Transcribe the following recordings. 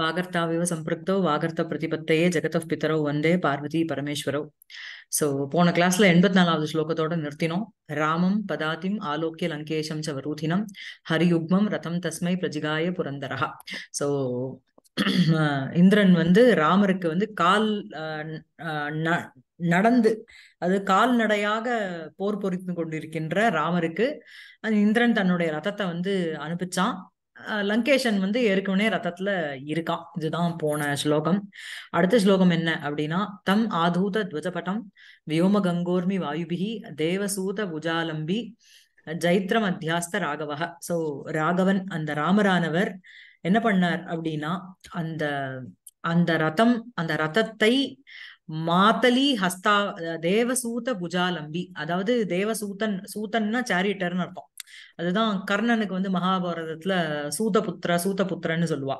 வாகர்த்தாவிவ சம்பிருக்தோ வாகர்த்த பிரதிபத்தையே ஜெகதப் பித்தரோ வந்தே Parvati பரமேஸ்வரோ so போன கிளாஸ்ல எண்பத்தி நாலாவது ஸ்லோகத்தோட நிறுத்தினோம் ராமம் பதாதிம் ஆலோக்கிய லங்கேஷம் ச வரூதினம் ஹரியுக்மம் ரதம் தஸ்மை பிரஜிகாய புரந்தரஹா சோ இந்திரன் வந்து ராமருக்கு வந்து கால் நடந்து அது கால்நடையாக போர் பொறித்து கொண்டிருக்கின்ற ராமருக்கு இந்திரன் தன்னுடைய ரதத்தை வந்து அனுப்பிச்சான் லங்கேஷன் வந்து ஏற்கனவே ரத்தத்துல இருக்கான் இதுதான் போன ஸ்லோகம் அடுத்த ஸ்லோகம் என்ன அப்படின்னா தம் ஆதூத துவஜபட்டம் வியோம கங்கோர்மி வாயுபிகி தேவசூத புஜாலம்பி ஜைத்ரம் அத்தியாஸ்த ராகவக சோ ராகவன் அந்த ராமரானவர் என்ன பண்ணார் அப்படின்னா அந்த அந்த ரதம் அந்த ரதத்தை மாத்தலி ஹஸ்தா தேவசூத புஜாலம்பி அதாவது தேவசூதன் சூத்தன்னா சேரிட்டர்னு அர்த்தம் அதுதான் கர்ணனுக்கு வந்து மகாபாரதத்துல சூதபுத்திர சூதபுத்திரன்னு சொல்லுவா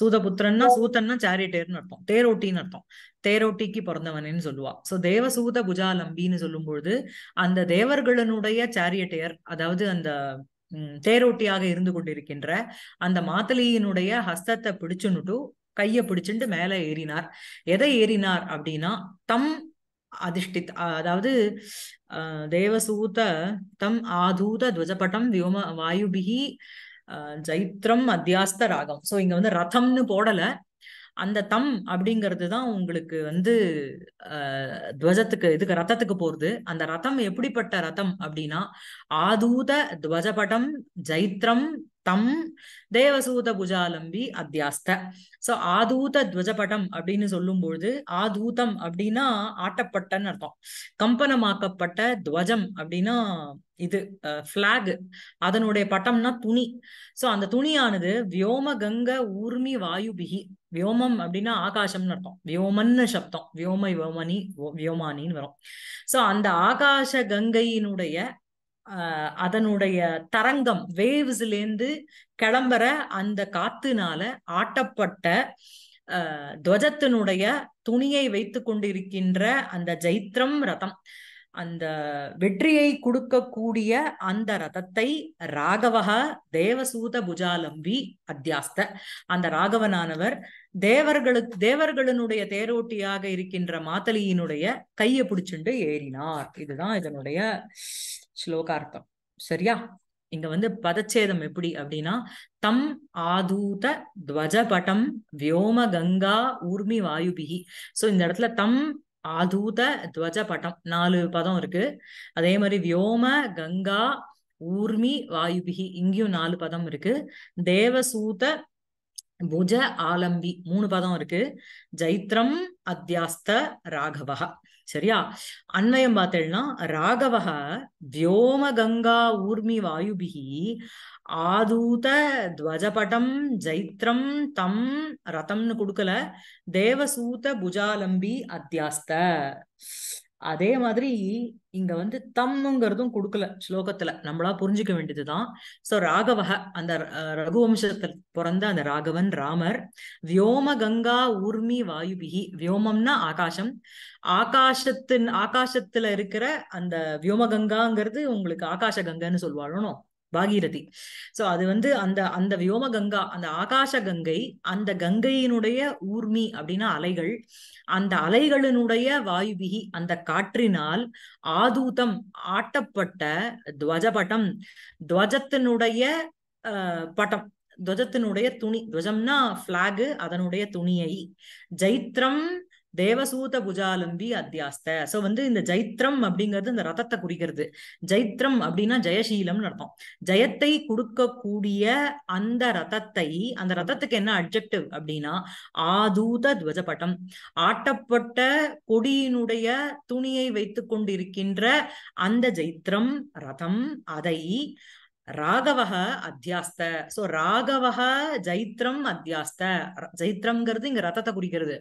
சூதபுத்திரன்னா சூத்தன்னா சேரிட்டேர்னு அர்த்தம் தேரோட்டின்னு அர்த்தம் தேரோட்டிக்கு பிறந்தவனேன்னு சொல்லுவா சோ தேவசூத புஜாலம்பின்னு சொல்லும்பொழுது அந்த தேவர்களுடைய சாரியட்டையர் அதாவது அந்த தேரோட்டியாக இருந்து கொண்டிருக்கின்ற அந்த மாத்தலியினுடைய ஹஸ்தத்தை பிடிச்சுன்னுட்டு கைய பிடிச்சுட்டு மேல ஏறினார் எதை ஏறினார் அப்படின்னா தம் அதிஷ்டித் அதாவது தேவசூத தம் ஆதூத துவஜபட்டம் வியோம வாயுபிகி ஜைத்ரம் அத்தியாஸ்த ராகம் ஸோ இங்க வந்து ரதம்னு போடல அந்த தம் அப்படிங்கிறது தான் உங்களுக்கு வந்து துவஜத்துக்கு இதுக்கு ரத்தத்துக்கு போறது அந்த ரதம் எப்படிப்பட்ட ரதம் அப்படின்னா ஆதூத துவஜபடம் ஜைத்ரம் தம் தேவசூத புஜாலம்பி அத்தியாஸ்த சோ ஆதூத துவஜபடம் அப்படின்னு சொல்லும் பொழுது ஆதூதம் அப்படின்னா ஆட்டப்பட்டன்னு அர்த்தம் கம்பனமாக்கப்பட்ட துவஜம் அப்படின்னா இது பிளாக் அதனுடைய பட்டம்னா துணி சோ அந்த துணியானது வியோம கங்க ஊர்மி வாயுபிகி வியோமம் அப்படின்னா ஆகாசம்னு அர்த்தம் வியோமன்னு சப்தம் வியோம வியோமனி வியோமானின்னு வரும் சோ அந்த ஆகாச கங்கையினுடைய அதனுடைய தரங்கம் வேவ்ஸ்லேருந்து கிளம்புற அந்த காத்துனால ஆட்டப்பட்ட துவஜத்தினுடைய துணியை வைத்து கொண்டிருக்கின்ற அந்த ஜைத்ரம் ரதம் அந்த வெற்றியை கொடுக்கக்கூடிய அந்த ரதத்தை ராகவக தேவசூத புஜாலம்பி அத்தியாஸ்த அந்த ராகவனானவர் தேவர்களுக்கு தேவர்களுடைய தேரோட்டியாக இருக்கின்ற மாத்தலியினுடைய கையை பிடிச்சுண்டு ஏறினார் இதுதான் இதனுடைய ஸ்லோகார்த்தம் சரியா இங்க வந்து பதச்சேதம் எப்படி அப்படின்னா தம் ஆதூத துவஜபடம் வியோம கங்கா ஊர்மி வாயுபிகி சோ இந்த இடத்துல தம் ஆதூத துவஜபடம் நாலு பதம் இருக்கு அதே மாதிரி வியோம கங்கா ஊர்மி வாயுபிகி இங்கேயும் நாலு பதம் இருக்கு தேவசூத புஜ ஆலம்பி மூணு பதம் இருக்கு ஜைத்ரம் அத்தியாஸ்த ராகவகா சரியா அன்வயம் பார்த்தேன்னா ராகவக வியோம கங்கா ஊர்மி வாயுபிகி ஆதூத துவஜபடம் ஜைத்ரம் தம் ரதம்னு கொடுக்கல தேவசூத புஜாலம்பி அத்தியாஸ்த அதே மாதிரி இங்க வந்து தம்முங்கிறதும் கொடுக்கல ஸ்லோகத்துல நம்மளா புரிஞ்சுக்க வேண்டியதுதான் சோ ராகவக அந்த ரகுவம்சத்தில் பிறந்த அந்த ராகவன் ராமர் வியோம கங்கா ஊர்மி வாயுபிகி வியோமம்னா ஆகாசம் ஆகாசத்தின் ஆகாசத்துல இருக்கிற அந்த வியோம கங்காங்கிறது உங்களுக்கு ஆகாஷ கங்கன்னு சொல்வாழணும் பாகீரதி சோ அது வந்து அந்த அந்த வியோம கங்கா அந்த ஆகாச கங்கை அந்த கங்கையினுடைய ஊர்மி அப்படின்னா அலைகள் அந்த அலைகளினுடைய வாயுபிகி அந்த காற்றினால் ஆதூதம் ஆட்டப்பட்ட துவஜபட்டம் துவஜத்தினுடைய பட்டம் துவஜத்தினுடைய துணி துவஜம்னா பிளாகு அதனுடைய துணியை ஜைத்ரம் தேவசூத புஜாலம்பி அத்தியாஸ்த சோ வந்து இந்த ஜைத்ரம் அப்படிங்கிறது இந்த ரதத்தை குறிக்கிறது ஜைத்ரம் அப்படின்னா ஜெயசீலம்னு அர்த்தம் ஜெயத்தை கொடுக்கக்கூடிய அந்த ரதத்தை அந்த ரதத்துக்கு என்ன அப்ஜெக்டிவ் அப்படின்னா ஆதூத துவஜபட்டம் ஆட்டப்பட்ட கொடியினுடைய துணியை வைத்து கொண்டிருக்கின்ற அந்த ஜைத்ரம் ரதம் அதை ராகவக அத்தியாஸ்த சோ ராகவக ஜைத்ரம் அத்தியாஸ்த ஜைத்ரம்ங்கிறது இங்க ரதத்தை குறிக்கிறது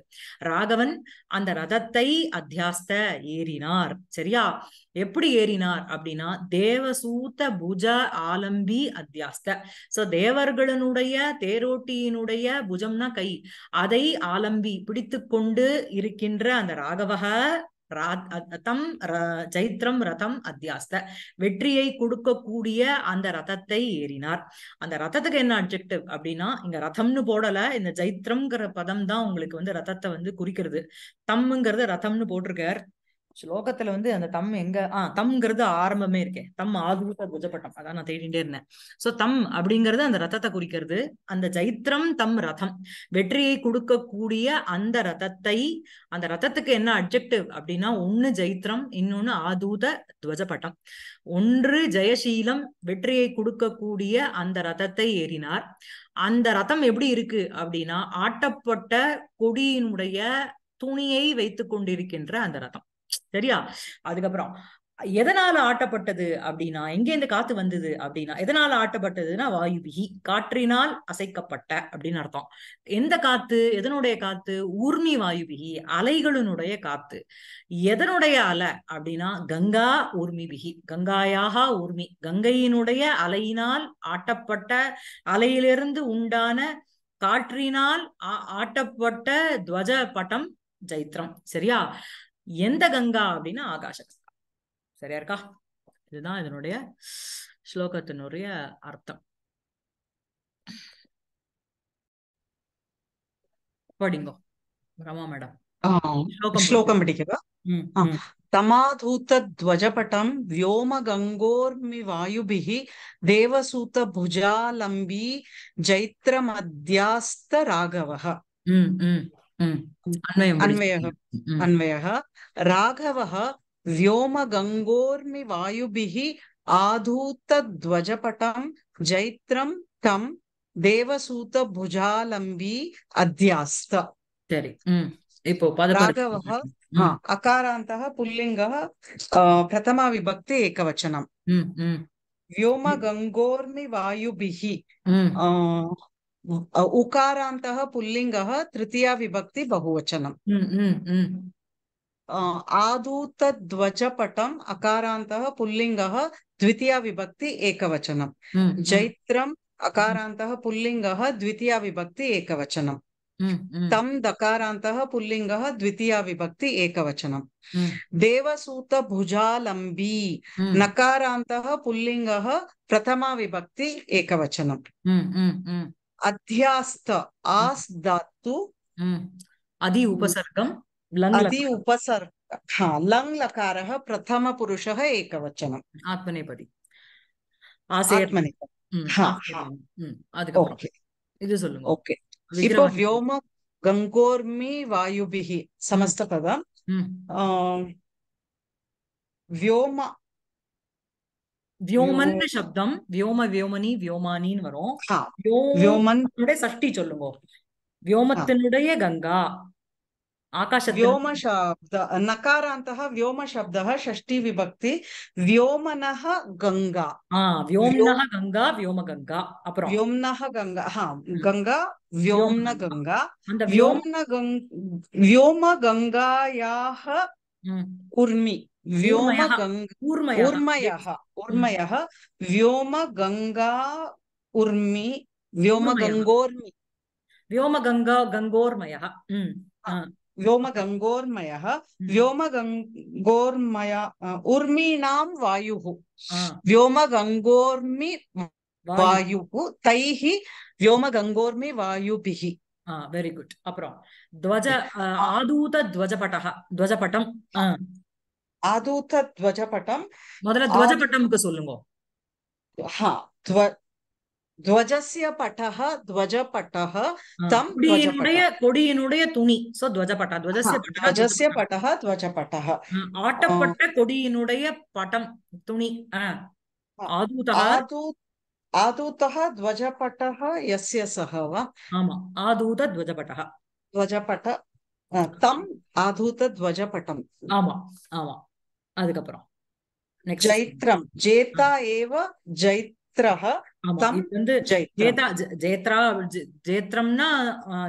ராகவன் அந்த ரதத்தை அத்தியாஸ்த ஏறினார் சரியா எப்படி ஏறினார் அப்படின்னா தேவசூத்த புஜ ஆலம்பி அத்தியாஸ்த சோ தேவர்களுடைய தேரோட்டியினுடைய புஜம்னா கை அதை ஆலம்பி பிடித்து கொண்டு இருக்கின்ற அந்த ராகவக தம் ஜைத்ரம் ரதம் அத்தியாஸ்த வெற்றியை கொடுக்கக்கூடிய அந்த ரதத்தை ஏறினார் அந்த ரதத்துக்கு என்ன அப்ஜெக்டிவ் அப்படின்னா இங்க ரதம்னு போடல இந்த ஜைத்ரம்ங்கிற பதம் தான் உங்களுக்கு வந்து ரதத்தை வந்து குறிக்கிறது தம்ங்கிறது ரதம்னு போட்டிருக்கார் ஸ்லோகத்துல வந்து அந்த தம் எங்க ஆஹ் தம்ங்கிறது ஆரம்பமே இருக்கேன் தம் ஆதுபூத குஜப்பட்டம் அதான் நான் தேடிட்டே இருந்தேன் சோ தம் அப்படிங்கிறது அந்த ரத்தத்தை குறிக்கிறது அந்த ஜைத்ரம் தம் ரதம் வெற்றியை கொடுக்கக்கூடிய அந்த ரதத்தை அந்த ரத்தத்துக்கு என்ன அப்ஜெக்டிவ் அப்படின்னா ஒன்னு ஜைத்ரம் இன்னொன்னு ஆதூத துவஜப்பட்டம் ஒன்று ஜெயசீலம் வெற்றியை கொடுக்கக்கூடிய அந்த ரதத்தை ஏறினார் அந்த ரதம் எப்படி இருக்கு அப்படின்னா ஆட்டப்பட்ட கொடியினுடைய துணியை வைத்துக் கொண்டிருக்கின்ற அந்த ரதம் சரியா அதுக்கப்புறம் எதனால ஆட்டப்பட்டது அப்படின்னா எங்கே இந்த காத்து வந்தது அப்படின்னா எதனால ஆட்டப்பட்டதுன்னா வாயுபிகி காற்றினால் அசைக்கப்பட்ட அப்படின்னு அர்த்தம் எந்த காத்து எதனுடைய காத்து ஊர்மி வாயுபிகி அலைகளினுடைய காத்து எதனுடைய அலை அப்படின்னா கங்கா ஊர்மி பிகி கங்காயாக ஊர்மி கங்கையினுடைய அலையினால் ஆட்டப்பட்ட அலையிலிருந்து உண்டான காற்றினால் ஆட்டப்பட்ட துவஜ பட்டம் ஜைத்ரம் சரியா எந்த கங்கா அப்படின்னா ஆகாஷ கங்கா சரியா இருக்கா இதுதான் இதனுடைய ஸ்லோகத்தினுடைய அர்த்தம் படிங்கோ ரமா மேடம் ஸ்லோகம் படிக்கவா தமாதூத்தத்வஜபடம் வியோம கங்கோர்மி வாயுபிஹி தேவசூத புஜாலம்பி ஜைத்ரமத்யாஸ்த ராகவக అన్వయ అన్వయ రాఘవ వ్యోమగంగోర్మి వాయుభి ఆధూతధ్వజపటం జైత్రం తం దేవసూత భుజాలంబీ అధ్యాస్త రాఘవ అకారాంత పుల్లింగ ప్రథమ విభక్తి ఏకవచనం వ్యోమ గంగోర్మి వాయుభి उकारात पुिंग तृतीया विभक्ति बहुवचनम् हम्म, हम्म, हम्म। आदूतध्वजपटम् अकारात पुिंग द्वितीया विभक्ति एकवचनम् जैत्र अकारात पुिंग द्वितीया विभक्ति एकवचनम् तम दकारात पुिंग द्वितीया विभक्ति एकवचनम् देवसूतभुजालम्बी नकारात पुिंग प्रथमा विभक्ति एकवचनम् अध्यास्त आस् धातु हम्म, अधि हम्म, उपसर्गं अधि उपसर्ग हा लङ् लकारः प्रथमपुरुषः एकवचनम् आत्मनेपदि ஆத்மனேபதி இது சொல்லுங்க ஓகே இப்போ வியோம கங்கோர்மி வாயுபிஹி சமஸ்த பதம் வியோம வியோமன் சப்தம் வியோம வியோமனி வியோமானின்னு வரும் வியோமனுடைய சஷ்டி சொல்லுங்க வியோமத்தினுடைய கங்கா ಆಕಾಶ ವ್ಯೋಮ ಶಬ್ದ ನಕಾರಾಂತಹ ವ್ಯೋಮ ಶಬ್ದ ಷಷ್ಠಿ ವಿಭಕ್ತಿ ವ್ಯೋಮನಃ ಗಂಗಾ ಹಾ ವ್ಯೋಮ್ನಃ ಗಂಗಾ ವ್ಯೋಮ ಗಂಗಾ ಅಪರ ವ್ಯೋಮ್ನಃ ಗಂಗಾ ಹಾ ಗಂಗಾ ವ್ಯೋಮ್ನ ಗಂಗಾ ವ್ಯೋಮ್ನ ಗಂಗ್ ವ್ಯೋಮ ಗಂಗಾಯಾಹ ಕುರ್ಮಿ व्योम व्योम गंगा व्योमगङ्गूर्मयः उर्मयः व्योमगङ्गा व्योम व्योमगङ्गोर्मि व्योमगङ्गा गङ्गोर्मयः हम्म, हाँ। व्योमगङ्गोर्मयः हम्म। व्योमगङ्गोर्मय उर्मीणां वायुः व्योमगङ्गोर्मि वायुः तैः व्योमगङ्गोर्मि वायुभिः वेरी गुड अपरं ध्वज ध्वजपट ध्वजपटम ஆதூத துவஜபட்டம் முதல்ல துவஜபட்டமுக்கு சொல்லுங்க ஹா துவ துவஜஸ்ய பட்டஹ துவஜபட்டஹ தம் கொடியினுடைய கொடியினுடைய துணி சோ துவஜபட்டா துவஜஸ்ய துவஜஸ்ய பட்டஹ துவஜபட்டஹ ஆட்டப்பட்ட கொடியினுடைய பட்டம் துணி ஆதூதஹ ஆதூதஹ துவஜபட்டஹ யஸ்ய சஹ வா ஆமா ஆதூத துவஜபட்டஹ துவஜபட்ட தம் ஆதூத துவஜபட்டம் ஆமா ஆமா அதுக்கப்புறம் ஜைத்ரம் ஜேதா ஏவ ஜைத்ரஹ வந்து ஜேதா ஜேத்ரா ஜேத்ரம்னா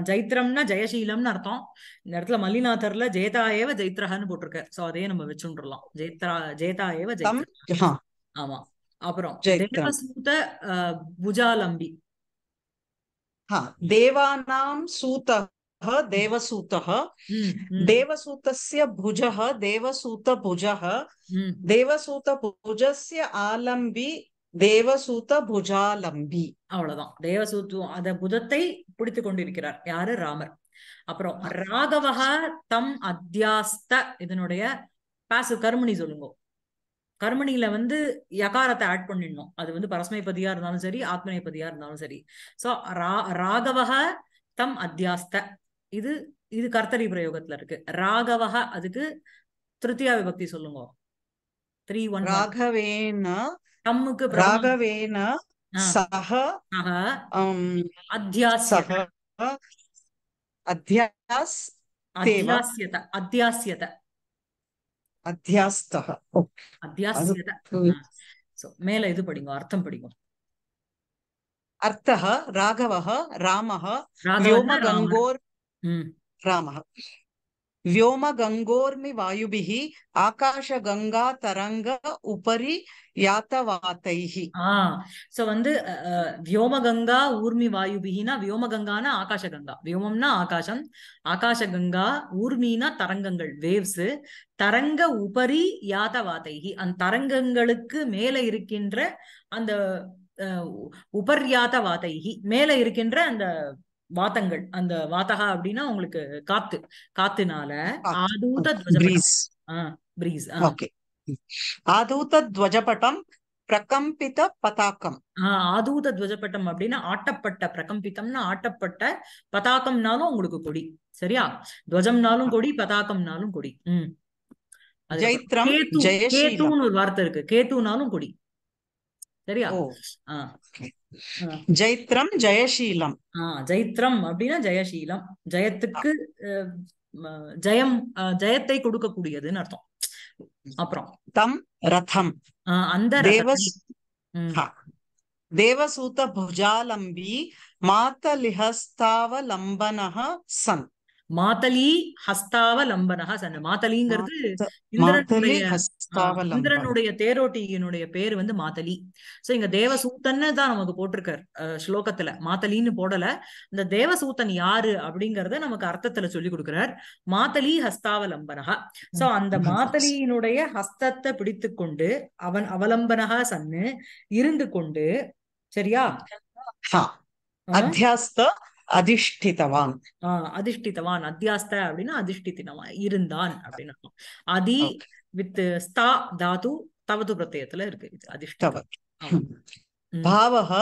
ஜைத்ரம்னா ஜெயசீலம்னு அர்த்தம் இந்த இடத்துல மல்லிநாதர்ல ஜேதா ஏவ ஜெயித்ரஹன்னு போட்டிருக்காரு சோ அதையே நம்ம வச்சுடலாம் ஜேத்ரா ஜேதா ஏவ ஜெயித்ரா ஆமா அப்புறம் தேவசூத புஜாலம்பி தேவானாம் சூதக புஜஹ தேவசூத்த புஜஹ தேவசூத்த देवसूतभुजस्य ஆலம்பி தேவசூத்த புஜாலம்பி அவ்வளவுதான் தேவசூத்துவம் அத புதத்தை பிடித்து கொண்டிருக்கிறார் யாரு ராமர் அப்புறம் ராகவக தம் அத்தியாஸ்த இதனுடைய பாசு கர்மணி சொல்லுங்க கர்மணியில வந்து யகாரத்தை ஆட் பண்ணிடணும் அது வந்து பரஸ்மைபதியா இருந்தாலும் சரி ஆத்மநேபதியா இருந்தாலும் சரி சோ ரா ராகவஹ தம் அத்தியாஸ்த இது இது கர்த்தரி பிரயோகத்துல இருக்கு ராகவஹா அதுக்கு திருத்தியா விபக்தி சொல்லுங்க த்ரீ ஒன் ராகவேன தம்முக்கு ராகவேன சஹ அத்தியாசிய அத்தியாஸ் அத்தியாசியத அத்தியாசியத அத்தியாஸ்தக அத்தியாசியத மேல இது படிங்க அர்த்தம் படிங்க அர்த்தः ராகவः ராமः व्योमगङ्गोर् रामः व्योमगङ्गोर्मि वायुभिः ஆகாஷகங்கா தரங்க உபரி யாத்தவாத்தைஹி சோ வந்து வியோமகங்கா ஊர்மி வாயுபிகினா வியோமகங்கானா ஆகாஷகங்கா வியோமம்னா ஆகாசம் ஆகாஷகங்கா ஊர்மினா தரங்கங்கள் வேவ்ஸ் தரங்க உபரி யாத்தவாத்தைஹி அந்த தரங்கங்களுக்கு மேல இருக்கின்ற அந்த உபர்யாத வாதைகி மேல இருக்கின்ற அந்த வாதங்கள் அந்த வாத்தகா அப்படின்னா உங்களுக்கு காத்து காத்துனால ஆதூத பிரீஸ் ஓகே ஆதூத துவஜபட்டம் பிரகம்பித பதாக்கம் ஆதூத துவஜப்பட்டம் அப்படின்னா ஆட்டப்பட்ட பிரகம்பித்தம்னா ஆட்டப்பட்ட பதாக்கம்னாலும் உங்களுக்கு கொடி சரியா துவஜம்னாலும் கொடி பதாக்கம்னாலும் கொடி உம் கேத்துன்னு ஒரு வார்த்தை இருக்கு கேத்துனாலும் கொடி சரியா ஜெயத்ரம் ஜெயசீலம் ஜெயத்ரம் அப்படின்னா ஜெயசீலம் ஜெயத்துக்கு ஜெயம் ஜெயத்தை கொடுக்கக்கூடியதுன்னு அர்த்தம் அப்புறம் தம் ரதம் அந்த தேவசூத புஜாலம்பி மாத்தலிஹஸ்தாவலம்பனக சந்த் மாதலி ஹஸ்தாவலம்பனஹா சொன்ன மாதலிங்கிறது இந்திரனுடைய இந்திரனுடைய தேரோட்டியினுடைய பேர் வந்து மாதலி சோ இங்க தேவசூத்தன்னு தான் நமக்கு போட்டிருக்காரு ஸ்லோகத்துல மாதலின்னு போடல இந்த தேவசூத்தன் யாரு அப்படிங்கறத நமக்கு அர்த்தத்துல சொல்லி கொடுக்கிறார் மாதலி ஹஸ்தாவலம்பனஹா சோ அந்த மாதலியினுடைய ஹஸ்தத்தை பிடித்து கொண்டு அவன் அவலம்பனஹா சன்னு இருந்து கொண்டு சரியா அத்தியாஸ்தோ அதிஷ்டிதவான் அதிஷ்டிதவான் அத்தியாஸ்த அப்படின்னா அதிஷ்டிதவான் இருந்தான் அப்படின்னு அதி வித் ஸ்தா தாது தவது பிரத்யத்துல இருக்கு இது அதிஷ்டவத் பாவக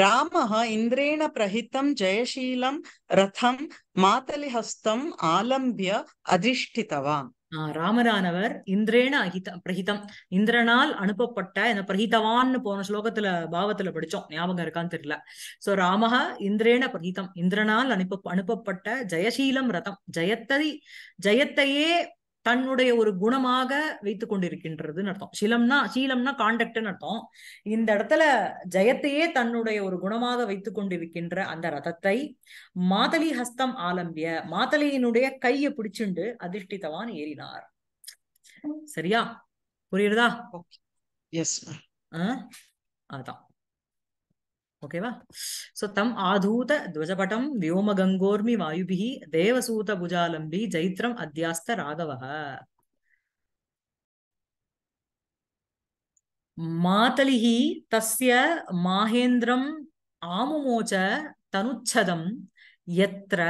ராமः इन्द्रेण प्रहितं जयशीलं रथं मातलिहस्तम् आलम्ब्य अधिष्ठितवान् ராமரானவர் இந்திரேன அகித பிரகிதம் இந்திரனால் அனுப்பப்பட்ட இந்த பிரகிதவான்னு போன ஸ்லோகத்துல பாவத்துல படிச்சோம் ஞாபகம் இருக்கான்னு தெரியல சோ ராமஹ இந்திரேன பிரகிதம் இந்திரனால் அனுப்ப அனுப்பப்பட்ட ஜெயசீலம் ரதம் ஜெயத்தை ஜெயத்தையே தன்னுடைய ஒரு குணமாக வைத்து கொண்டிருக்கின்றதுன்னு அர்த்தம் சீலம்னா சீலம்னா காண்டக்ட்ன்னு அர்த்தம் இந்த இடத்துல ஜெயத்தையே தன்னுடைய ஒரு குணமாக வைத்து கொண்டிருக்கின்ற அந்த ரதத்தை மாதலி ஹஸ்தம் ஆலம்பிய மாதலியினுடைய கையை பிடிச்சுண்டு அதிர்ஷ்டிதவான் ஏறினார் சரியா புரியுறதா எஸ் அதான் ஓகேவா சோ தம் ஆதூத துவஜபடம் கங்கோர்மி வாயுபி தேவசூத புஜாலம்பி ஜைத்ரம் அத்தியாஸ்த ராகவ மாதலிஹி தஸ்ய மாஹேந்திரம் ஆமுமோச்ச தனுச்சதம் எத்திர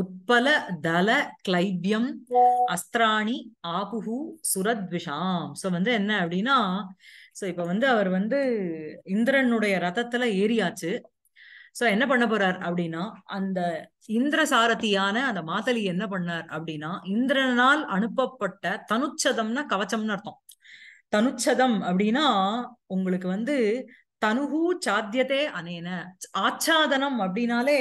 உட்பல தல கிளைபியம் அஸ்திராணி ஆபுஹு சுரத்விஷாம் சோ வந்து என்ன அப்படின்னா சோ இப்ப வந்து அவர் வந்து இந்திரனுடைய ரதத்துல ஏறியாச்சு சோ என்ன பண்ண போறார் அப்படின்னா அந்த இந்திர சாரதியான அந்த மாதலி என்ன பண்ணார் அப்படின்னா இந்திரனால் அனுப்பப்பட்ட தனுச்சதம்னா கவச்சம்னு அர்த்தம் தனுச்சதம் அப்படின்னா உங்களுக்கு வந்து தனுகு சாத்தியதே அனேன ஆச்சாதனம் அப்படின்னாலே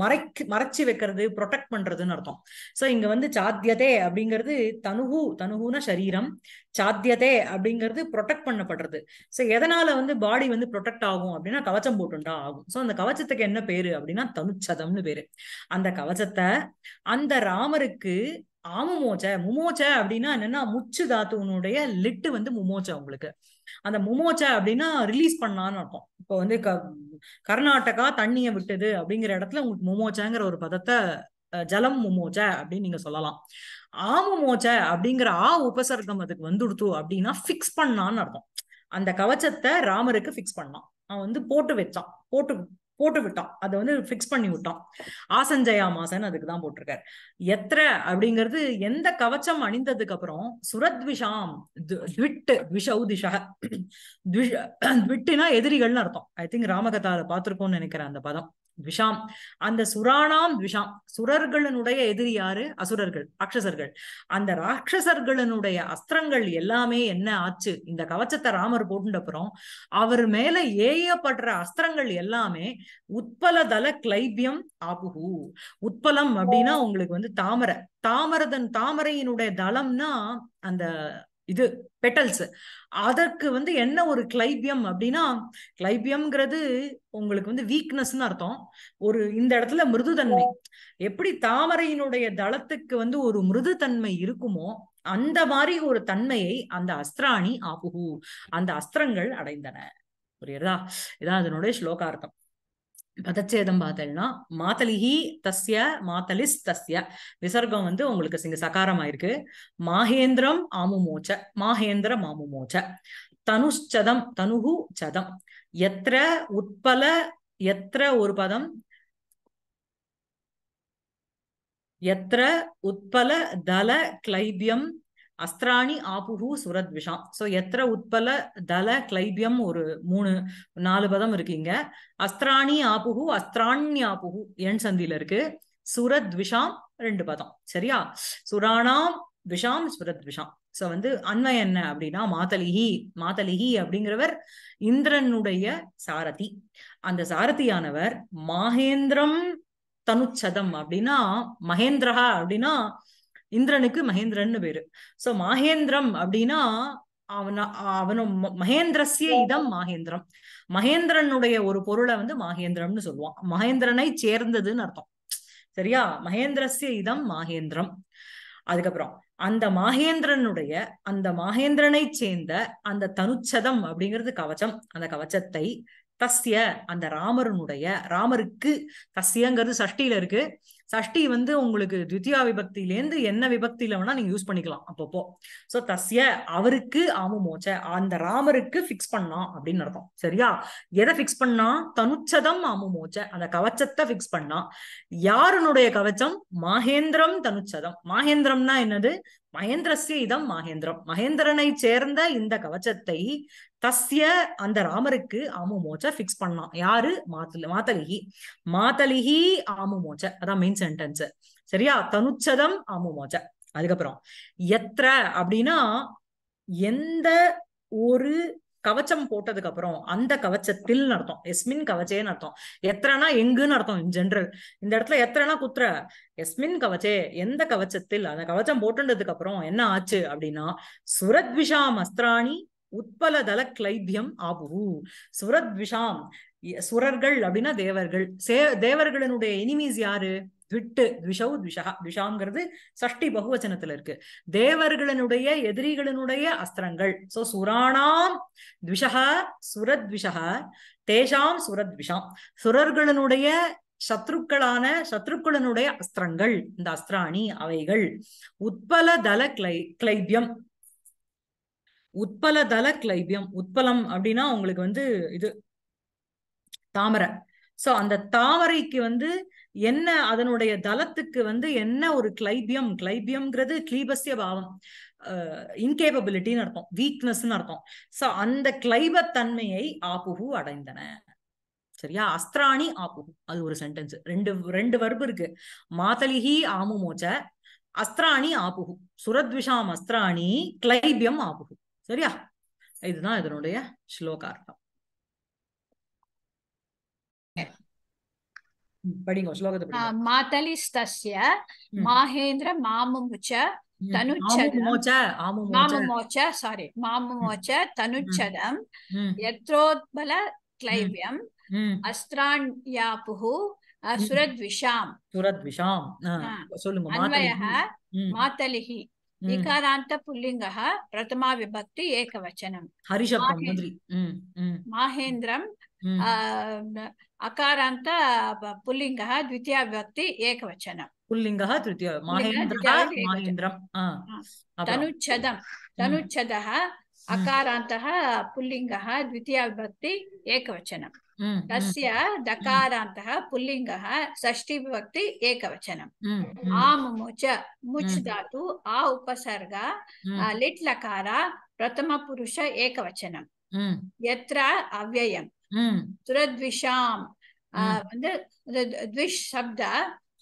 மறைக்கு மறைச்சு வைக்கிறது ப்ரொடெக்ட் பண்றதுன்னு அர்த்தம் சோ இங்க வந்து சாத்தியதே அப்படிங்கிறது தனுகு தனுகுன சரீரம் சாத்தியதே அப்படிங்கிறது ப்ரொடெக்ட் பண்ணப்படுறது சோ எதனால வந்து பாடி வந்து ப்ரொடெக்ட் ஆகும் அப்படின்னா கவச்சம் போட்டுண்டா ஆகும் சோ அந்த கவச்சத்துக்கு என்ன பேரு அப்படின்னா தனுச்சதம்னு பேரு அந்த கவச்சத்தை அந்த ராமருக்கு ஆமுமோச்ச முமோச்ச அப்படின்னா என்னன்னா முச்சு தாத்துவனுடைய லிட்டு வந்து முமோச்ச உங்களுக்கு அந்த மொமோச்சா அப்படின்னா ரிலீஸ் பண்ணலான்னு அர்த்தம் இப்போ வந்து கர்நாடகா தண்ணியை விட்டது அப்படிங்கிற இடத்துல உங்களுக்கு மொமோச்சாங்கிற ஒரு பதத்தை ஜலம் மொமோச்ச அப்படின்னு நீங்க சொல்லலாம் ஆ மோச்ச அப்படிங்கிற ஆ உபசர்க்கம் அதுக்கு வந்துடுத்து அப்படின்னா ஃபிக்ஸ் பண்ணான்னு அர்த்தம் அந்த கவச்சத்தை ராமருக்கு ஃபிக்ஸ் பண்ணான் அவன் வந்து போட்டு வச்சான் போட்டு போட்டு விட்டோம் அதை வந்து ஃபிக்ஸ் பண்ணி விட்டோம் ஆசஞ்சயா மாசன் அதுக்கு தான் போட்டிருக்காரு எத்திர அப்படிங்கிறது எந்த கவச்சம் அணிந்ததுக்கு அப்புறம் சுரத்விஷாம் த்விட்டு விஷௌ திஷா த்விட்டுனா எதிரிகள்னு அர்த்தம் ஐ திங்க் ராமகதா அதை பார்த்துருக்கோம்னு நினைக்கிறேன் அந்த பதம் விஷாம் அந்த சுராணாம் விஷாம் சுரர்களினுடைய எதிரி யாரு அசுரர்கள் ராட்சசர்கள் அந்த ராட்சசர்களினுடைய அஸ்திரங்கள் எல்லாமே என்ன ஆச்சு இந்த கவச்சத்தை ராமர் போட்டுட்டப்புறம் அவர் மேல ஏயப்படுற அஸ்திரங்கள் எல்லாமே உட்பல தல கிளைபியம் ஆபுகு உட்பலம் அப்படின்னா உங்களுக்கு வந்து தாமரை தாமரதன் தாமரையினுடைய தளம்னா அந்த இது பெட்டல்ஸ் அதற்கு வந்து என்ன ஒரு கிளைபியம் அப்படின்னா கிளைபியம்ங்கிறது உங்களுக்கு வந்து வீக்னஸ்னு அர்த்தம் ஒரு இந்த இடத்துல மிருதுதன்மை எப்படி தாமரையினுடைய தளத்துக்கு வந்து ஒரு மிருதுதன்மை இருக்குமோ அந்த மாதிரி ஒரு தன்மையை அந்த அஸ்திராணி ஆபுகு அந்த அஸ்திரங்கள் அடைந்தன புரியுறதா இதான் அதனுடைய ஸ்லோகார்த்தம் பதச்சேதம் பார்த்தல்னா மாத்தலிஹி தஸ்ய மாத்தலிஸ் தஸ்ய விசர்க்கம் வந்து உங்களுக்கு சிங்க சகாரமாயிருக்கு மாஹேந்திரம் ஆமுமோச்ச மாஹேந்திர ஆமுமோச்ச தனுஷ்சதம் தனுகு சதம் எத்திர உட்பல எத்திர ஒரு பதம் எத்திர உட்பல தல கிளைபியம் அஸ்திராணி ஆபுஹு விஷாம் ஸோ எத்திர உட்பல தல கிளைபியம் ஒரு மூணு நாலு பதம் இருக்கீங்க அஸ்திராணி ஆபுஹு அஸ்திராண்யாபுஹு எண் சந்தியில இருக்கு சுரத்விஷாம் ரெண்டு பதம் சரியா சுராணாம் விஷாம் சுரத்விஷாம் ஸோ வந்து அன்வயம் என்ன அப்படின்னா மாத்தலிகி மாத்தலிகி அப்படிங்கிறவர் இந்திரனுடைய சாரதி அந்த சாரதியானவர் மாகேந்திரம் தனுச்சதம் அப்படின்னா மகேந்திரா அப்படின்னா இந்திரனுக்கு மகேந்திரன்னு பேரு சோ மகேந்திரம் அப்படின்னா அவன அவனும் மகேந்திரசிய இதம் மகேந்திரம் மகேந்திரனுடைய ஒரு பொருளை வந்து மகேந்திரம்னு சொல்லுவான் மகேந்திரனை சேர்ந்ததுன்னு அர்த்தம் சரியா மகேந்திரசிய இதம் மகேந்திரம் அதுக்கப்புறம் அந்த மகேந்திரனுடைய அந்த மகேந்திரனை சேர்ந்த அந்த தனுச்சதம் அப்படிங்கிறது கவச்சம் அந்த கவச்சத்தை தஸ்ய அந்த ராமருனுடைய ராமருக்கு தஸ்யங்கிறது சஷ்டியில இருக்கு சஷ்டி வந்து உங்களுக்கு தித்யா விபக்தியிலேருந்து என்ன விபக்தியில வேணா நீங்க யூஸ் பண்ணிக்கலாம் அப்பப்போ சோ தஸ்ய அவருக்கு ஆமுமோச்ச அந்த ராமருக்கு பிக்ஸ் பண்ணா அப்படின்னு அர்த்தம் சரியா எதை ஃபிக்ஸ் பண்ணா தனுச்சதம் ஆமுமோச்ச அந்த கவச்சத்தை பிக்ஸ் பண்ணா யாருனுடைய கவச்சம் மாஹேந்திரம் தனுச்சதம் மாஹேந்திரம்னா என்னது மகேந்திரஸ்ய இதம் மகேந்திரம் மகேந்திரனை சேர்ந்த இந்த கவச்சத்தை தஸ்ய அந்த ராமருக்கு ஆமுமோச்ச பிக்ஸ் பண்ணலாம் யாரு மாத்தலி மாத்தலிகி மாத்தலிகி ஆமுமோச்ச அதான் மெயின் சென்டென்ஸ் சரியா தனுச்சதம் ஆமுமோச்ச அதுக்கப்புறம் எத்த அப்படின்னா எந்த ஒரு கவச்சம் போட்டதுக்கு அப்புறம் அந்த கவச்சத்தில் அர்த்தம் எஸ்மின் கவச்சேன்னு அர்த்தம் எத்தனைனா எங்குன்னு அர்த்தம் இன் ஜென்ரல் இந்த இடத்துல எத்தனைனா குத்துற எஸ்மின் கவச்சே எந்த கவச்சத்தில் அந்த கவச்சம் போட்டுன்றதுக்கு அப்புறம் என்ன ஆச்சு அப்படின்னா சுரத்விஷாம் அஸ்திராணி தல கிளைபியம் ஆபு சுரத்விஷாம் சுரர்கள் அப்படின்னா தேவர்கள் சே தேவர்களினுடைய எனிமீஸ் யாரு திட்டு த்விஷௌ த்விஷா த்விஷாங்கிறது சஷ்டி பகுவச்சனத்துல இருக்கு தேவர்களினுடைய எதிரிகளினுடைய அஸ்திரங்கள் சோ சுராணாம் த்விஷா சுரத்விஷா தேஷாம் சுரத்விஷாம் சுரர்களினுடைய சத்ருக்களான சத்ருக்களினுடைய அஸ்திரங்கள் இந்த அஸ்திராணி அவைகள் உத்பல தல கிளை கிளைபியம் உத்பல தல கிளைபியம் உத்பலம் அப்படின்னா உங்களுக்கு வந்து இது தாமரை சோ அந்த தாமரைக்கு வந்து என்ன அதனுடைய தளத்துக்கு வந்து என்ன ஒரு கிளைபியம் கிளைபியம்ங்கிறது கிளீபஸ்ய பாவம் இன்கேபபிலிட்டின்னு அர்த்தம் வீக்னஸ்ன்னு அர்த்தம் சோ அந்த கிளைபத்தன்மையை ஆப்புகு அடைந்தன சரியா அஸ்திராணி ஆப்புகு அது ஒரு சென்டென்ஸ் ரெண்டு ரெண்டு வர்பு இருக்கு மாதலிஹி ஆமுமோச்ச அஸ்திராணி ஆப்புகு சுரத்விஷாம் அஸ்திராணி கிளைபியம் ஆப்புகு சரியா இதுதான் இதனுடைய ஸ்லோகார்த்தம் படிங்க ஸ்லோகத்தை மாதலிஸ்தஸ்ய மாஹேந்திர மாமுமுச்ச மாமுமோச்ச சாரி மாமுமோச்ச தனுச்சதம் பிரதமா விபக்தி ஏகவச்சனம் மாஹேந்திரம் అకారాంత పుల్లింగ ద్వితీయ వ్యక్తి ఏకవచనం పుల్లింగ తృతీయ తనుచ్ఛదం తనుచ్ఛద అకారాంత పుల్లింగ ద్వితీయ విభక్తి ఏకవచనం తస్య దకారాంత పుల్లింగ షష్ఠి విభక్తి ఏకవచనం ఆ ముచ ముచ్ ధాతు ఆ ఉపసర్గ లిట్లకార ప్రథమ పురుష ఏకవచనం ఎత్ర అవ్యయం துரத்விஷாம் வந்து த்விஷ் சப்த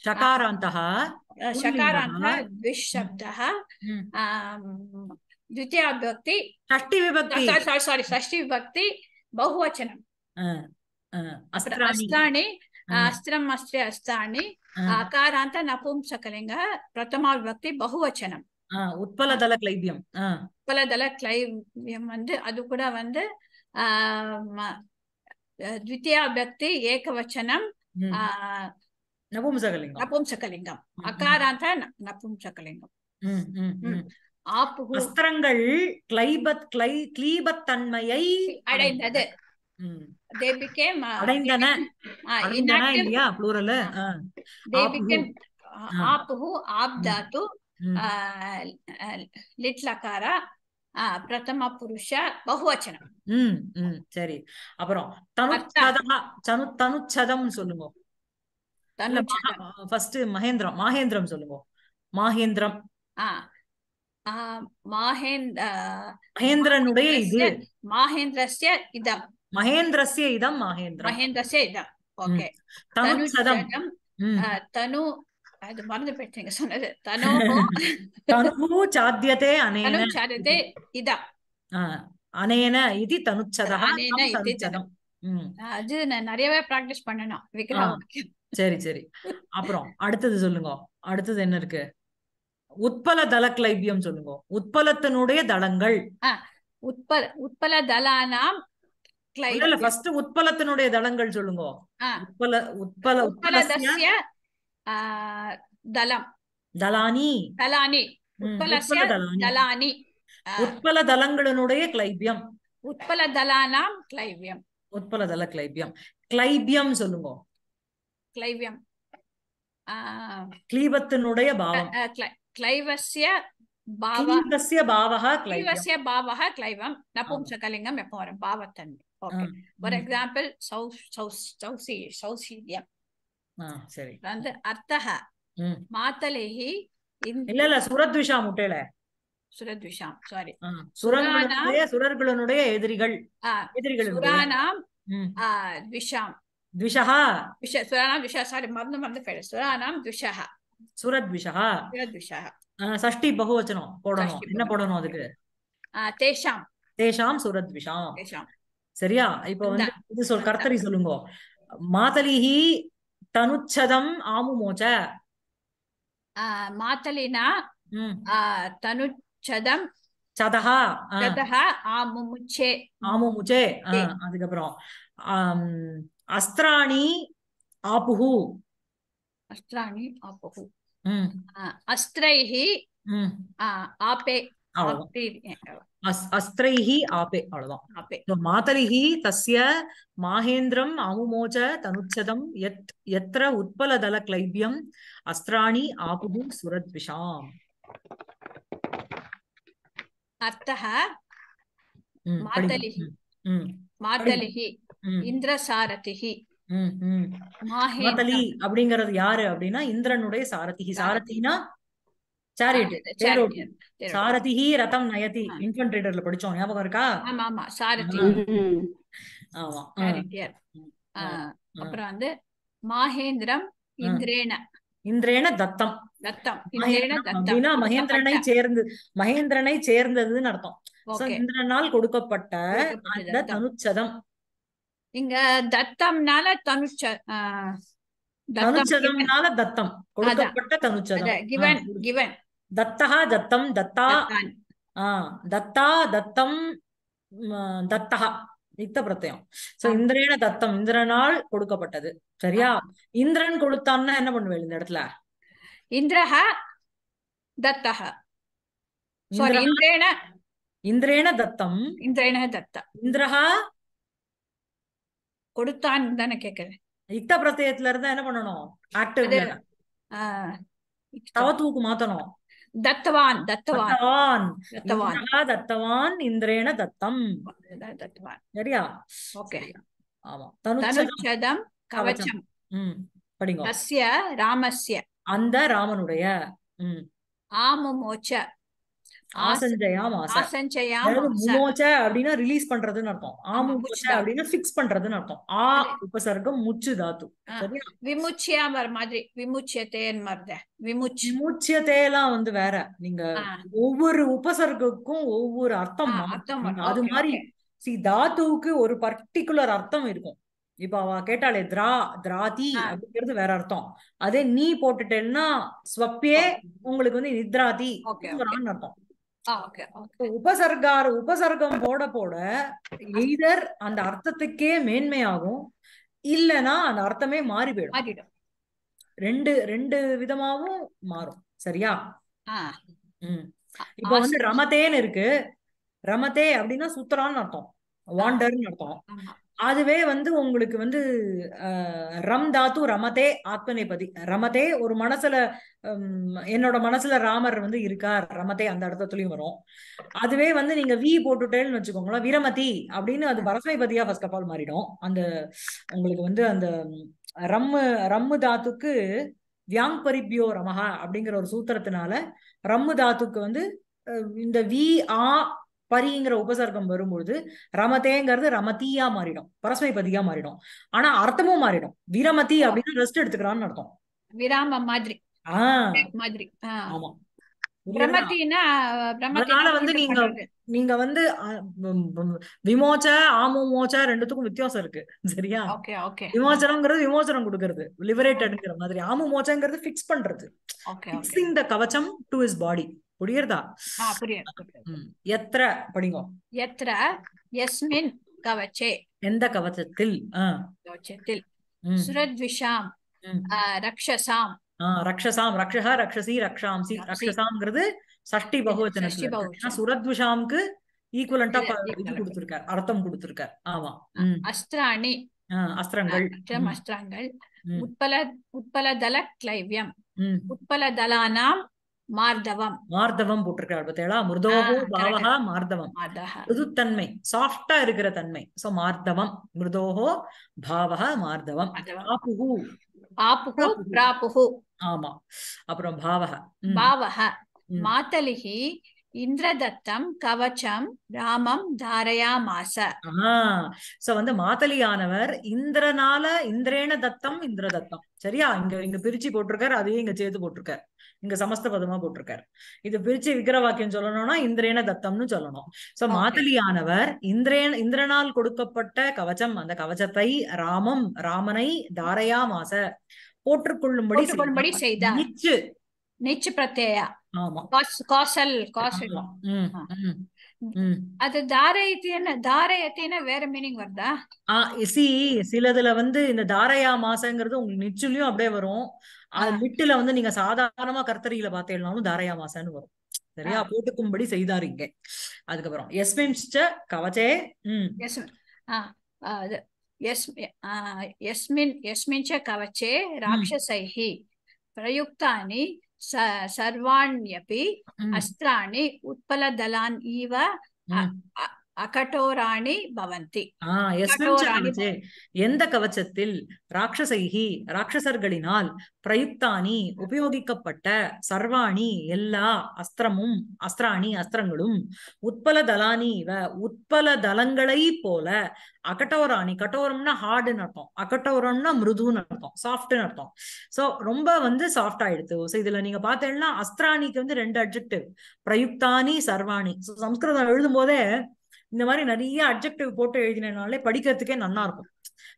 ஷகாராந்தः ஷகாராந்தः த்விஷ் சப்தः द्वितीया विभक्ति षष्ठी विभक्ति सारी षष्ठी विभक्ति बहुवचनम् अस्त्राणि अस्त्रम् अस्त्रे अस्त्राणि अकारान्त नपुंसकलिङ्गः प्रथमा विभक्ति बहुवचनम् உட்பலதல கிளைவியம் உட்பலதல கிளைவியம் வந்து அது கூட வந்து ద్వితీయాభక్తి ఏకవచనం నపుంసకలింగం నపుంసకలింగం అకారాంత నపుంసకలింగం வஸ்திரங்கள் கிளைபத் கிளை கிளீபத் தன்மையை அடைந்தது they became uh, அடைந்தன அடைந்தன இல்லையா plural they became ஆப்ஹு ஆப்தாது லிட்லகார பிரதம புருஷ பகுவச்சனம் உம் உம் சரி அப்புறம் தனுச்சதா தனு தனுச்சதம் சொல்லுங்க ஃபர்ஸ்ட் மகேந்திரம் மாகேந்திரம் சொல்லுங்க மாகேந்திரம் மகேந்திரனுடைய இது மாகேந்திரஸ்ய இதம் மகேந்திரஸ்ய இதம் மாகேந்திரம் மகேந்திரஸ்ய இதம் ஓகே தனுச்சதம் தனு அது மறந்து போயிட்டீங்க சொன்னது தனோ தனோ சாத்தியதே அனேன சாத்தியதே இதா அனேன இது தனுச்சதா தனுச்சதம் அது நான் நிறையவே பிராக்டிஸ் பண்ணணும் விக்ரம் சரி சரி அப்புறம் அடுத்தது சொல்லுங்க அடுத்தது என்ன இருக்கு உட்பல தல கிளைபியம் சொல்லுங்க உட்பலத்தினுடைய தளங்கள் உட்பல உட்பல தலானாம் ஃபர்ஸ்ட் உட்பலத்தினுடைய தளங்கள் சொல்லுங்க உட்பல உட்பல உட்பலசிய தலம் தலானி தலானி உட்பலஸ்ய தலானி உற்பல தலங்களுடைய கிளைபியம் உற்பல தலானாம் கிளைபியம் உற்பல தல கிளைபியம் கிளைபியம் சொல்லுங்க கிளைபியம் கிளீபத்தினுடைய பாவம் கிளைவசிய கிளீபஸ்ய பாவக கிளைவசிய பாவக கிளைவம் நபும்சகலிங்கம் எப்போ வரும் பாவத்தன் ஃபார் எக்ஸாம்பிள் சௌ சௌ சௌசி சௌசீரியம் சரி அந்த அர்த்தக மாத்தலேஹி இல்ல இல்ல முட்டையில சாரி சுரங்களுடைய சுரர்களுடைய எதிரிகள் எதிரிகள் சுரானாம் விஷாம் த்விஷா விஷ சுரானாம் விஷா சாரி மறந்து மறந்து போயிடு சுரானாம் த்விஷா சுரத்விஷா சுரத்விஷா சஷ்டி பகுவச்சனம் போடணும் என்ன போடணும் அதுக்கு தேஷாம் தேஷாம் சரியா இப்போ வந்து இது சொல் கர்த்தரி சொல்லுங்க மாதலிஹி தனுச்சதம் ஆமுமோஜ மாத்தலினா தனுச்சதம் சதஹா சதஹா ஆமுமுச்சே ஆமுமுச்சே அதுக்கப்புறம் அஸ்திராணி ஆபுஹு அஸ்திராணி ஆபுஹு அஸ்திரைஹி ஆபே அஸ்திரைஹி ஆபே அவ்வளவுதான் மாதரிஹி தஸ்ய மாஹேந்திரம் அமுமோஜ தனுச்சதம் எத் எத்திர உட்பலதல கிளைபியம் அஸ்திராணி ஆபுகு சுரத்விஷாம் அர்த்தः மாதலிஹி மாதலிஹி இந்திரசாரதிஹி மாதலி அப்படிங்கறது யாரு அப்படின்னா இந்திரனுடைய சாரதிஹி சாரதினா சேரியட் சாரதிஹி ரதம் நயதி இன்ஃபன்ட் படிச்சோம் ஞாபகம் இருக்கா ஆமா ஆமா சாரதி ஆமா அப்புறம் வந்து மாஹேந்திரம் இந்திரேன இந்திரேன தத்தம் தத்தம் அப்படின்னா மகேந்திரனை சேர்ந்து மகேந்திரனை சேர்ந்ததுன்னு அர்த்தம் இந்திரனால் கொடுக்கப்பட்ட தனுச்சதம் இங்க தத்தம்னால தனுச்ச தனுச்சதம்னால தத்தம் கொடுக்கப்பட்ட தனுச்சதம் கிவன் கிவன் தத்தம் தத்தா தத்தா தத்தம் தத்தா இத்த பிரத்தயம் சோ இந்திரேன தத்தம் இந்திரனால் கொடுக்கப்பட்டது சரியா இந்திரன் கொடுத்தான்னா என்ன பண்ணுவேன் இந்த இடத்துல இந்திரஹ தத்தஹ சாரி இந்திரேன இந்திரேன தத்தம் இந்திரேன தத்த இந்திரஹா கொடுத்தான் தானே கேக்குறேன் இத்த பிரத்தயத்துல இருந்தா என்ன பண்ணணும் ஆக்டிவ் தவ தூக்கு மாத்தணும் தத்தவான் தத்தவான் தத்தவான் தத்தவான் இந்திரேன தத்தம் தத்தவான் சரியா ஓகே ஆமா தனுச்சதம் கவச்சம் ம் படிங்க ராமஸ்ய அந்த ராமனுடைய ம் ஆமுமோச்ச அப்படின்னா ரிலீஸ் பண்றதுன்னு அர்த்தம் பண்றதுன்னு அர்த்தம் முச்சு தாத்து மாதிரி எல்லாம் வந்து வேற நீங்க ஒவ்வொரு உபசர்க்கும் ஒவ்வொரு அர்த்தம் அது மாதிரி சி தாத்துவுக்கு ஒரு பர்டிகுலர் அர்த்தம் இருக்கும் இப்ப அவ கேட்டாளே திரா திராதி அப்படிங்கிறது வேற அர்த்தம் அதே நீ போட்டுட்டேன்னா ஸ்வப்பே உங்களுக்கு வந்து நித்ராதி அர்த்தம் உபசர்கார் உபசர்க்கம் போட போட எய்தர் அந்த அர்த்தத்துக்கே மேன்மையாகும் இல்லனா அந்த அர்த்தமே மாறி போயிடும் ரெண்டு ரெண்டு விதமாவும் மாறும் சரியா உம் இப்ப வந்து ரமத்தேன்னு இருக்கு ரமத்தே அப்படின்னா சுத்தரான்னு அர்த்தம் வாண்டர்னு அர்த்தம் அதுவே வந்து உங்களுக்கு வந்து ரம் தாத்து ரமதே ஆத்மநேபதி ரமதே ஒரு மனசுல என்னோட மனசுல ராமர் வந்து இருக்கார் ரமதே அந்த இடத்துலயும் வரும் அதுவே வந்து நீங்க வி போட்டுட்டேன்னு வச்சுக்கோங்களேன் விரமதி அப்படின்னு அது பரஸ்மைபதியா ஃபர்ஸ்ட் ஆஃப் ஆல் மாறிடும் அந்த உங்களுக்கு வந்து அந்த ரம்மு ரம்மு தாத்துக்கு வியாங் பரிபியோ ரமஹா அப்படிங்கிற ஒரு சூத்திரத்தினால ரம்மு தாத்துக்கு வந்து இந்த வி ஆ பரிங்கிற உபசர்க்கம் வரும்பொழுது ரமதேங்கிறது ரமதியா மாறிடும் பரஸ்மைபதியா மாறிடும் ஆனா அர்த்தமும் மாறிடும் விரமதி அப்படின்னு ரெஸ்ட் எடுத்துக்கிறான்னு அர்த்தம் விராமம் மாதிரி மாதிரி ஆமா வந்து நீங்க நீங்க வந்து விமோச்ச ஆமோமோச்ச ரெண்டுத்துக்கும் வித்தியாசம் இருக்கு சரியா விமோச்சனம்ங்கிறது விமோச்சனம் கொடுக்கறது லிபரேட்டட்ங்கிற மாதிரி ஆமோமோச்சங்கிறது பிக்ஸ் பண்றது பிக்ஸிங் த கவச்சம் டு இஸ் பாடி புரியுறதா எத்திர படிங்கோ எத்திர எஸ்மின் கவச்சே எந்த கவச்சத்தில் கவச்சத்தில் சுரத்விஷாம் ரக்ஷசாம் ரக்ஷசாம் ரக்ஷா ரக்ஷசி ரக்ஷாம்சி ரக்ஷசாம்ங்கிறது சஷ்டி பகுவச்சன சுரத்விஷாம்க்கு ஈக்குவலண்டா இது கொடுத்திருக்கார் அர்த்தம் கொடுத்துருக்கார் ஆமா அஸ்திராணி அஸ்திரங்கள் அஸ்திரங்கள் உட்பல உட்பல தல கிளைவியம் உட்பல தலானாம் மார்தவம் மார்தவம் போட்டிருக்கிறாள் பார்த்தீங்களா மிருதோகோ பாவகா மார்தவம் மೃದುத்தன்மை சாஃப்டா இருக்கிற தன்மை சோ மார்தவம் மிருதோகோ பாவகா மார்தவம் ஆப்புகு ஆப்புகு பிராப்புகு ஆமா அப்புறம் பாவக பாவக மாத்தலிகி இந்திரதத்தம் கவச்சம் ராமம் தாரயாமாச சோ வந்து மாத்தலியானவர் இந்திரனால இந்திரேன தத்தம் இந்திரதத்தம் சரியா இங்க இங்க பிரிச்சு போட்டிருக்காரு அதையும் இங்க சேர்த்து போட்டிருக்காரு இங்க சமஸ்தபதமா போட்டிருக்காரு இது பிரிச்சு விக்கிரவாக்கியம் சொல்லணும்னா இந்திரேன தத்தம்னு சொல்லணும் சோ மாதலியானவர் இந்திரேன் இந்திரனால் கொடுக்கப்பட்ட கவச்சம் அந்த கவச்சத்தை ராமம் ராமனை தாரையா மாச போற்றுக்கொள்ளும்படி செய்தார் நிச்சு நிச்சு பிரத்யா ஆமா காசல் காசல் அது தாரயத்தின தாரயத்தின வேற மீனிங் வருதா ஆஹ் சி சிலதுல வந்து இந்த தாரையா மாசங்கிறது உங்களுக்கு நிச்சுலயும் அப்படியே வரும் அது லிட்டுல வந்து நீங்க சாதாரணமா கர்த்தரியில பாத்தீங்கன்னாலும் தாரையா மாசம்னு வரும் சரியா போட்டுக்கும்படி செய்தாருங்க அதுக்கப்புறம் எஸ் மீன்ஸ்ட கவச்சே ம் எஸ் எஸ் எஸ்மின் எஸ்மின்ச்ச கவச்சே ராட்சசைஹி பிரயுக்தானி सर्वाण्यपि अस्त्राणि उत्पलदलान् इव அகட்டோராணி பவந்தி எந்த கவச்சத்தில் ராட்சசைகி ராட்சசர்களினால் பிரயுக்தானி உபயோகிக்கப்பட்ட சர்வாணி எல்லா அஸ்திரமும் அஸ்திராணி அஸ்திரங்களும் உட்பல தலானி இவ உட்பல தலங்களை போல அகட்டோராணி கட்டோரம்னா ஹார்டுன்னு அர்த்தம் அகட்டோரம்னா மிருதுன்னு அர்த்தம் சாஃப்ட்னு அர்த்தம் சோ ரொம்ப வந்து சாஃப்ட் ஆயிடுது ஸோ இதுல நீங்க பார்த்தேன்னா அஸ்திராணிக்கு வந்து ரெண்டு அப்ஜெக்டிவ் பிரயுக்தானி சர்வாணி சம்ஸ்கிருதம் எழுதும் போதே இந்த மாதிரி நிறைய அப்ஜெக்டிவ் போட்டு எழுதினாலே படிக்கிறதுக்கே நல்லா இருக்கும்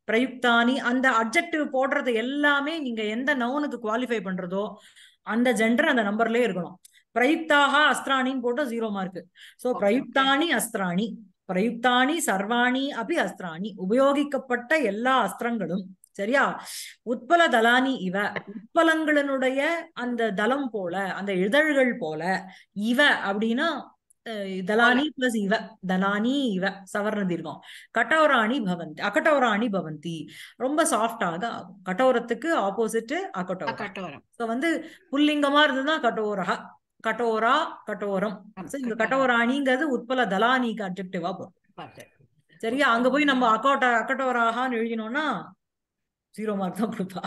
பிரயுக்தானி அந்த அப்ஜெக்டிவ் போடுறது எல்லாமே நீங்க எந்த நவுனுக்கு குவாலிஃபை பண்றதோ அந்த ஜெண்டர் அந்த நம்பர்லயே இருக்கணும் பிரயுக்தாக அஸ்திராணின்னு போட்டா ஜீரோ மார்க் சோ பிரயுக்தானி அஸ்திராணி பிரயுக்தானி சர்வாணி அபி அஸ்திராணி உபயோகிக்கப்பட்ட எல்லா அஸ்திரங்களும் சரியா உட்பல தலானி இவ உட்பலங்களினுடைய அந்த தலம் போல அந்த இதழ்கள் போல இவ அப்படின்னா தலானி பிளஸ் இவ தலானி இவ சவர்ண தீர்க்கம் கட்டோராணி பவந்தி அகட்டோராணி பவந்தி ரொம்ப சாஃப்டாக ஆகும் கட்டோரத்துக்கு ஆப்போசிட் அகட்டோரம் ஸோ வந்து புல்லிங்கமா இருந்ததுன்னா கட்டோரா கட்டோரா கட்டோரம் இந்த கட்டோராணிங்கிறது உட்பல தலானிக்கு அப்ஜெக்டிவா போகும் சரியா அங்க போய் நம்ம அக்கோட்ட அக்கட்டோராகான்னு எழுதினோம்னா ஜீரோ மார்க் தான் கொடுப்பா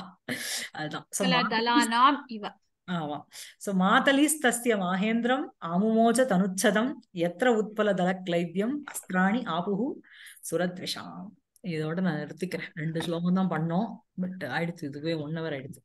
அதுதான் ஆமா சோ மாதலீஸ் தஸ்ய மாகேந்திரம் ஆமுமோஜ தனுச்சதம் எத்திர உத்பல தல கிளைபியம் அஸ்திராணி ஆபுகு சுரத்விஷாம் இதோட நான் நிறுத்திக்கிறேன் ரெண்டு ஸ்லோகம் தான் பண்ணோம் பட் ஆயிடுச்சு இதுவே ஒன் ஹவர் ஆயிடுச்சு